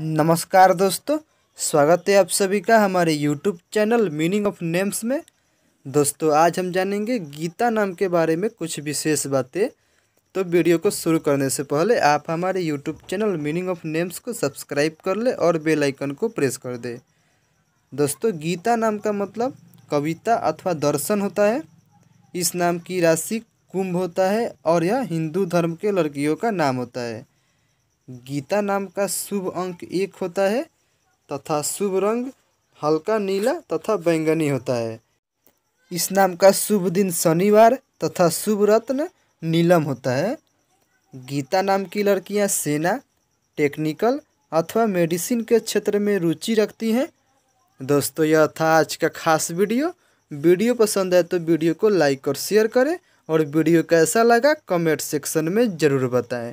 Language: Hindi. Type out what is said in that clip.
नमस्कार दोस्तों स्वागत है आप सभी का हमारे YouTube channel meaning of names में दोस्तों आज हम जानेंगे गीता नाम के बारे में कुछ विशेष बातें तो वीडियो को शुरू करने से पहले आप हमारे YouTube channel meaning of names को सब्सक्राइब कर ले और बेल आइकन को प्रेस कर दे दोस्तों गीता नाम का मतलब कविता अथवा दर्शन होता है इस नाम की राशि कुंभ होता है और यह हिंदू धर्म के लड़कियों का नाम होता है गीता नाम का शुभ अंक एक होता है तथा शुभ रंग हल्का नीला तथा बैंगनी होता है इस नाम का शुभ दिन शनिवार तथा शुभ रत्न नीलम होता है गीता नाम की लड़कियां सेना टेक्निकल अथवा मेडिसिन के क्षेत्र में रुचि रखती हैं दोस्तों यह था आज का खास वीडियो वीडियो पसंद आए तो वीडियो को लाइक और शेयर करें और वीडियो कैसा लगा कमेंट सेक्शन में ज़रूर बताएं